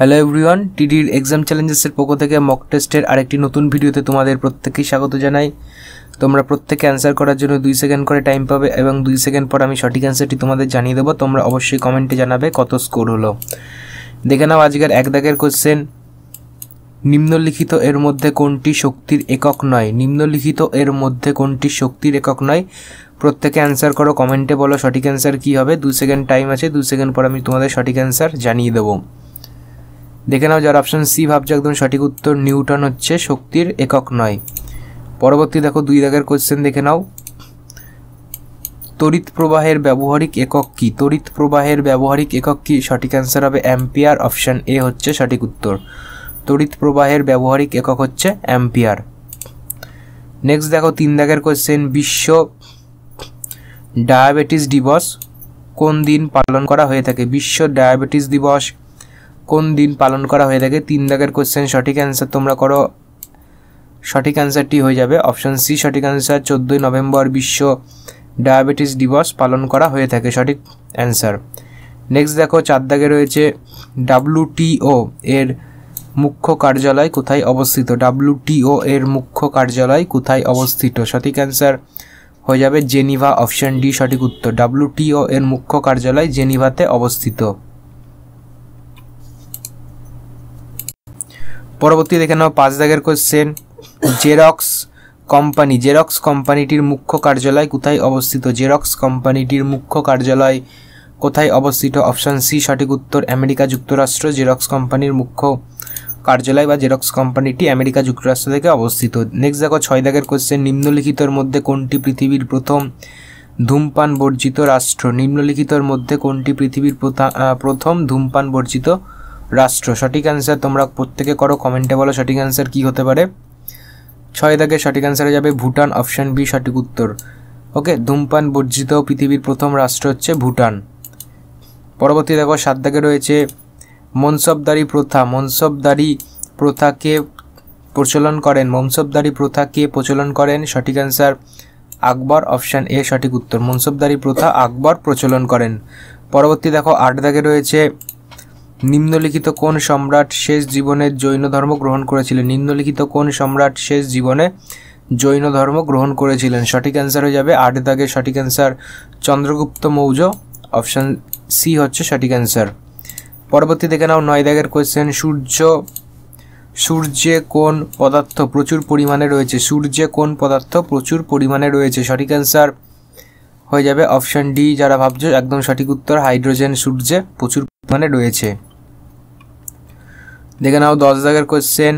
hello everyone টিডির exam চ্যালেঞ্জেসের পক্ষ থেকে মক টেস্টের আরেকটি নতুন ভিডিওতে তোমাদের প্রত্যেককেই স্বাগত জানাই তোমরা প্রত্যেকে অ্যান্সার করার জন্য দুই সেকেন্ড করে টাইম পাবে এবং দুই সেকেন্ড পর আমি সঠিক অ্যান্সারটি তোমাদের জানিয়ে দেবো তোমরা অবশ্যই কমেন্টে জানাবে কত স্কোর হলো দেখে নাও আজকের এক দাগের কোশ্চেন নিম্নলিখিত এর মধ্যে কোনটি শক্তির একক নয় নিম্নলিখিত এর মধ্যে কোনটি শক্তির একক নয় প্রত্যেকে অ্যান্সার করো কমেন্টে বলো সঠিক অ্যান্সার কী হবে দু সেকেন্ড টাইম আছে দু সেকেন্ড পর আমি তোমাদের সঠিক অ্যান্সার জানিয়ে দেবো দেখে নাও যার অপশান সি ভাবছে একদম সঠিক উত্তর নিউটন হচ্ছে শক্তির একক নয় পরবর্তী দেখো দুই দাগের কোশ্চেন দেখে নাও তড়িৎ প্রবাহের ব্যবহারিক একক কি তড়িৎ প্রবাহের ব্যবহারিক একক কি সঠিক অ্যান্সার হবে অ্যাম্পিয়ার অপশান এ হচ্ছে সঠিক উত্তর তড়িৎ প্রবাহের ব্যবহারিক একক হচ্ছে অ্যাম্পিয়ার নেক্সট দেখো তিন দাগের কোশ্চেন বিশ্ব ডায়াবেটিস দিবস কোন দিন পালন করা হয়ে থাকে বিশ্ব ডায়াবেটিস দিবস কোন দিন পালন করা হয়ে থাকে তিন দাগের কোশ্চেন সঠিক অ্যান্সার তোমরা করো সঠিক অ্যান্সারটি হয়ে যাবে অপশন সি সঠিক অ্যান্সার চোদ্দোই নভেম্বর বিশ্ব ডায়াবেটিস দিবস পালন করা হয়ে থাকে সঠিক অ্যান্সার নেক্সট দেখো চার দাগে রয়েছে ডাব্লুটিও এর মুখ্য কার্যালয় কোথায় অবস্থিত ডাব্লুটিও এর মুখ্য কার্যালয় কোথায় অবস্থিত সঠিক অ্যান্সার হয়ে যাবে জেনিভা অপশন ডি সঠিক উত্তর ডাব্লুটিও এর মুখ্য কার্যালয় জেনিভাতে অবস্থিত পরবর্তী দেখে নাও পাঁচ দাগের কোশ্চেন জেরক্স কোম্পানি জেরক্স কোম্পানিটির মুখ্য কার্যালয় কোথায় অবস্থিত জেরক্স কোম্পানিটির মুখ্য কার্যালয় কোথায় অবস্থিত অপশান সি সঠিক উত্তর আমেরিকা যুক্তরাষ্ট্র জেরক্স কোম্পানির মুখ্য কার্যালয় বা জেরক্স কোম্পানিটি আমেরিকা যুক্তরাষ্ট্র থেকে অবস্থিত নেক্সট দেখো ছয় দাগের কোশ্চেন নিম্নলিখিতর মধ্যে কোনটি পৃথিবীর প্রথম ধূমপান বর্জিত রাষ্ট্র নিম্নলিখিতর মধ্যে কোনটি পৃথিবীর প্রথম ধূমপান বর্জিত রাষ্ট্র সঠিক অ্যান্সার তোমরা প্রত্যেকে করো কমেন্টে বলো সঠিক অ্যান্সার কী হতে পারে ছয় দাগে সঠিক অ্যান্সারে যাবে ভুটান অপশান বি সঠিক উত্তর ওকে ধূমপান বর্জিত পৃথিবীর প্রথম রাষ্ট্র হচ্ছে ভুটান পরবর্তী দেখো সাত দাগে রয়েছে মনসবদারি প্রথা মনসবদারি প্রথাকে প্রচলন করেন মনসবদারি প্রথাকে প্রচলন করেন সঠিক অ্যান্সার আকবর অপশান এ সঠিক উত্তর মনসবদারি প্রথা আকবর প্রচলন করেন পরবর্তী দেখো আট দাগে রয়েছে নিম্নলিখিত কোন সম্রাট শেষ জীবনে জৈন ধর্ম গ্রহণ করেছিলেন নিম্নলিখিত কোন সম্রাট শেষ জীবনে জৈন ধর্ম গ্রহণ করেছিলেন সঠিক অ্যান্সার হয়ে যাবে আট দাগের সঠিক answer Chandragupta Maurya option C হচ্ছে সঠিক অ্যান্সার পরবর্তী দেখে নাও নয় দাগের কোয়েশ্চেন সূর্য সূর্যে কোন পদার্থ প্রচুর পরিমাণে রয়েছে সূর্যে কোন পদার্থ প্রচুর পরিমাণে রয়েছে সঠিক অ্যান্সার হয়ে যাবে অপশান ডি যারা ভাবছো একদম সঠিক উত্তর হাইড্রোজেন সূর্যে প্রচুর পরিমাণে রয়েছে দেখে নাও দশ দাগের কোশ্চেন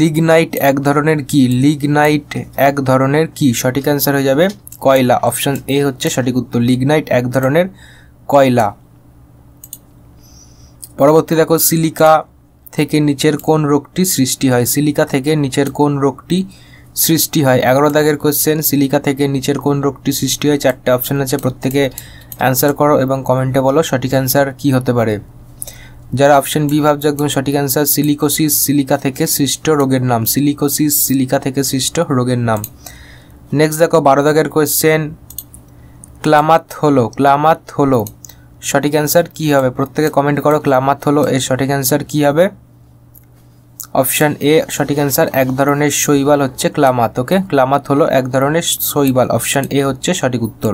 লিগনাইট এক ধরনের কি লিগনাইট এক ধরনের কি সঠিক অ্যান্সার হয়ে যাবে কয়লা অপশান এ হচ্ছে সঠিক উত্তর লিগনাইট এক ধরনের কয়লা পরবর্তী দেখো সিলিকা থেকে নিচের কোন রোগটি সৃষ্টি হয় সিলিকা থেকে নিচের কোন রোগটি সৃষ্টি হয় এগারো দাগের কোয়েশ্চেন সিলিকা থেকে নিচের কোন রোগটি সৃষ্টি হয় চারটে অপশান আছে প্রত্যেকে অ্যান্সার করো এবং কমেন্টে বলো সঠিক অ্যান্সার কি হতে পারে যারা অপশন বি ভাবছে একদম সঠিক অ্যান্সার সিলিকোসিস সিলিকা থেকে সৃষ্ট রোগের নাম সিলিকোসিস সিলিকা থেকে সৃষ্ট রোগের নাম নেক্সট দেখো বারো দাগের কোয়েশ্চেন ক্লামাত হলো ক্লামাত হলো সঠিক অ্যান্সার কী হবে প্রত্যেকে কমেন্ট করো ক্লামাত হলো এর সঠিক অ্যান্সার কী হবে অপশান এ সঠিক অ্যান্সার এক ধরনের শৈবাল হচ্ছে ক্লামাত ওকে ক্লামাত হলো এক ধরনের শৈবাল অপশান এ হচ্ছে সঠিক উত্তর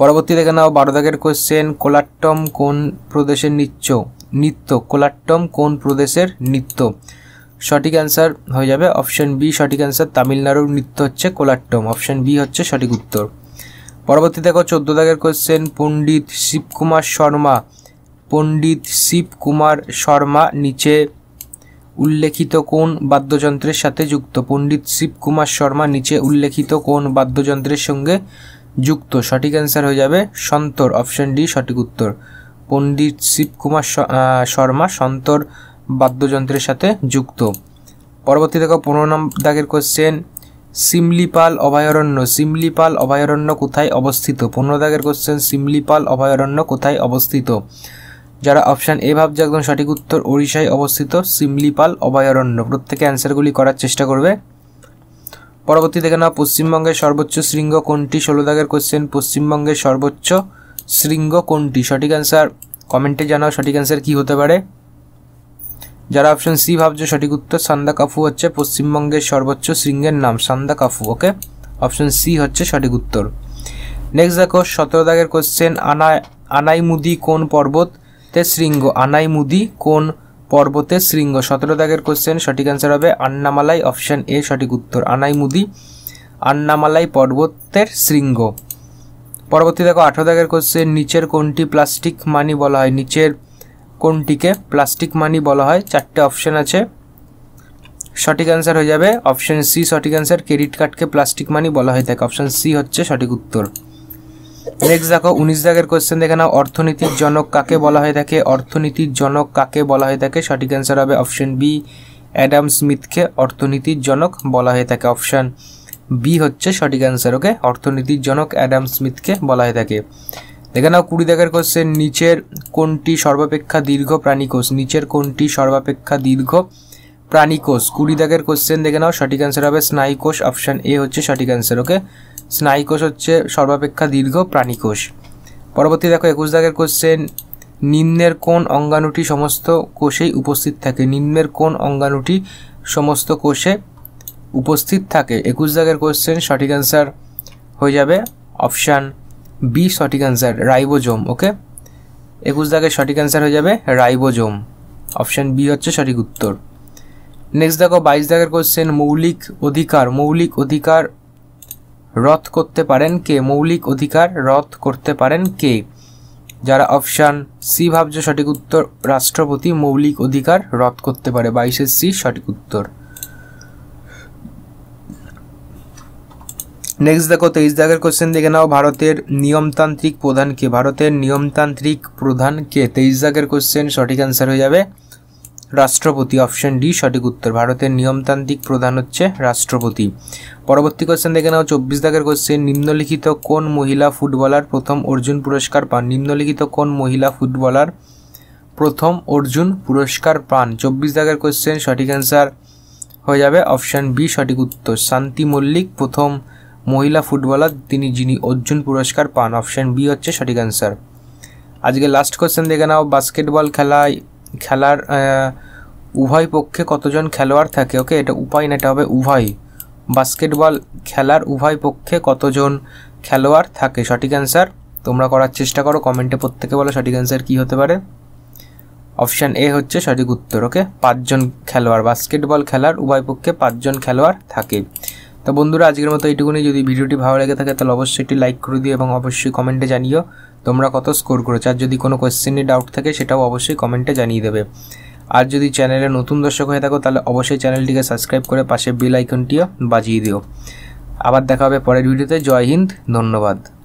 পরবর্তী দেখে নাও বারো দাগের কোয়েশ্চেন কোলাট্টম কোন প্রদেশের নিচ্ছ নৃত্য কোলাট্টম কোন প্রদেশের নৃত্য সঠিক অ্যান্সার হয়ে যাবে অপশান বি সঠিক অ্যান্সার তামিলনাড়ুর নৃত্য হচ্ছে কোলাট্টম অপশান বি হচ্ছে সঠিক উত্তর পরবর্তী দেখো চোদ্দ দাগের কোশ্চেন পণ্ডিত শিবকুমার শর্মা পণ্ডিত শিবকুমার শর্মা নিচে উল্লেখিত কোন বাদ্যযন্ত্রের সাথে যুক্ত পণ্ডিত শিবকুমার শর্মা নিচে উল্লেখিত কোন বাদ্যযন্ত্রের সঙ্গে যুক্ত সঠিক অ্যান্সার হয়ে যাবে সন্তর অপশান ডি সঠিক উত্তর পণ্ডিত শিবকুমার শর্মা সন্তর বাদ্যযন্ত্রের সাথে যুক্ত পরবর্তী দেখো পনেরো নম্বর দাগের কোশ্চেন সিমলিপাল অভয়ারণ্য সিমলিপাল অভয়ারণ্য কোথায় অবস্থিত পনেরো দাগের কোশ্চেন সিমলিপাল অভয়ারণ্য কোথায় অবস্থিত যারা অপশান এ ভাবছে একদম সঠিক উত্তর ওড়িশায় অবস্থিত সিমলিপাল অভয়ারণ্য প্রত্যেকে অ্যান্সারগুলি করার চেষ্টা করবে পরবর্তী দেখে নেওয়া পশ্চিমবঙ্গের সর্বোচ্চ শৃঙ্গ কোনটি ষোলো দাগের কোশ্চেন পশ্চিমবঙ্গের সর্বোচ্চ শৃঙ্গ কোনটি সঠিক অ্যান্সার কমেন্টে জানাও সঠিক অ্যান্সার কী হতে পারে যারা অপশন সি ভাবছে সঠিক উত্তর সান্দা কাফু হচ্ছে পশ্চিমবঙ্গের সর্বোচ্চ শৃঙ্গের নাম Sandakphu okay option C হচ্ছে সঠিক উত্তর নেক্সট দেখো সতেরো দাগের কোশ্চেন আনাই আনাইমুদি কোন পর্বতের শৃঙ্গ আনাইমুদি কোন পর্বতের শৃঙ্গ সতেরো দাগের কোশ্চেন সঠিক অ্যান্সার হবে আন্নামালাই অপশন এ সঠিক উত্তর আনাইমুদি আন্নামালাই পর্বতের শৃঙ্গ পরবর্তী দেখো আঠেরো দাগের কোশ্চেন নিচের কোনটি প্লাস্টিক মানি বলা হয় নিচের কোনটিকে প্লাস্টিক মানি বলা হয় চারটে অপশান আছে সঠিক অ্যান্সার হয়ে যাবে অপশান সি সঠিক অ্যান্সার ক্রেডিট কার্ডকে প্লাস্টিক মানি বলা হয়ে থাকে অপশান সি হচ্ছে সঠিক উত্তর নেক্সট দেখো উনিশ দাগের কোশ্চেন দেখে নাও অর্থনীতির জনক কাকে বলা হয়ে থাকে অর্থনীতির জনক কাকে বলা হয়ে থাকে সঠিক অ্যান্সার হবে অপশান বি অ্যাডাম স্মিথকে অর্থনীতির জনক বলা হয়ে থাকে অপশান বি হচ্ছে সঠিক অ্যান্সার ওকে অর্থনীতির জনক অ্যাডাম স্মিথকে বলা হয়ে থাকে দেখে নাও কুড়ি দেখার কোশ্চেন নিচের কোনটি সর্বাপেক্ষা দীর্ঘ প্রাণীকোষ নিচের কোনটি সর্বাপেক্ষা দীর্ঘ প্রাণীকোষ কুড়ি দাগের কোশ্চেন দেখে নাও সঠিক অ্যান্সার হবে স্নায়ুকোষ অপশান এ হচ্ছে সঠিক অ্যান্সার ওকে স্নায়ুকোষ হচ্ছে সর্বাপেক্ষা দীর্ঘ প্রাণীকোষ পরবর্তী দেখো একুশ দাগের কোশ্চেন নিম্নের কোন অঙ্গাণুটি সমস্ত কোষেই উপস্থিত থাকে নিম্নের কোন অঙ্গাণুটি সমস্ত কোষে উপস্থিত থাকে একুশ দাগের কোশ্চেন সঠিক অ্যান্সার হয়ে যাবে অপশান বি সঠিক অ্যান্সার রাইবোজোম ওকে একুশ দাগের সঠিক অ্যান্সার হয়ে যাবে রাইবোজোম অপশান বি হচ্ছে সঠিক উত্তর নেক্সট দেখো বাইশ দাগের কোশ্চেন মৌলিক অধিকার মৌলিক অধিকার রদ করতে পারেন কে মৌলিক অধিকার রদ করতে পারেন কে যারা অপশান সি ভাবছে সঠিক উত্তর রাষ্ট্রপতি মৌলিক অধিকার রদ করতে পারে বাইশের সি সঠিক উত্তর নেক্সট দেখো তেইশ দাগের কোশ্চেন দেখে নাও ভারতের নিয়মতান্ত্রিক প্রধানকে ভারতের নিয়মতান্ত্রিক প্রধানকে তেইশ দাগের কোশ্চেন সঠিক অ্যান্সার হয়ে যাবে রাষ্ট্রপতি অপশন ডি সঠিক উত্তর ভারতের নিয়মতান্ত্রিক প্রধান হচ্ছে রাষ্ট্রপতি পরবর্তী কোশ্চেন দেখে নাও চব্বিশ দাগের কোশ্চেন নিম্নলিখিত কোন মহিলা ফুটবলার প্রথম অর্জুন পুরস্কার পান নিম্নলিখিত কোন মহিলা ফুটবলার প্রথম অর্জুন পুরস্কার পান চব্বিশ দাগের কোয়েশ্চেন সঠিক অ্যান্সার হয়ে যাবে অপশান বি সঠিক উত্তর শান্তি মল্লিক প্রথম মহিলা ফুটবলার তিনি যিনি অর্জুন পুরস্কার পান অপশান বি হচ্ছে সঠিক অ্যান্সার আজকে লাস্ট কোশ্চেন দেখে নাও বাস্কেটবল খেলায় খেলার উভয় পক্ষে কতজন খেলোয়াড় থাকে ওকে এটা উপায় না এটা হবে উভয় বাস্কেটবল খেলার উভয় পক্ষে কতজন খেলোয়াড় থাকে সঠিক অ্যান্সার তোমরা করার চেষ্টা করো কমেন্টে প্রত্যেকে বলো সঠিক অ্যান্সার কী হতে পারে অপশান এ হচ্ছে সঠিক উত্তর ওকে পাঁচজন খেলোয়াড় বাস্কেটবল খেলার উভয় পক্ষে পাঁচজন খেলোয়াড় থাকে তো বন্ধুরা আজকের মতো এইটুকুনি যদি ভিডিওটি ভালো লেগে থাকে তাহলে অবশ্যই একটি লাইক করে দিও এবং অবশ্যই কমেন্টে জানিও তোমরা কত স্কোর করেছো আর যদি কোনো কোয়েশ্চেনে ডাউট থাকে সেটাও অবশ্যই কমেন্টে জানিয়ে দেবে আর যদি চ্যানেলে নতুন দর্শক হয়ে থাকো তাহলে অবশ্যই চ্যানেলটিকে সাবস্ক্রাইব করে পাশে বিল আইকনটিও বাজিয়ে দিও আবার দেখা হবে পরের ভিডিওতে জয় হিন্দ ধন্যবাদ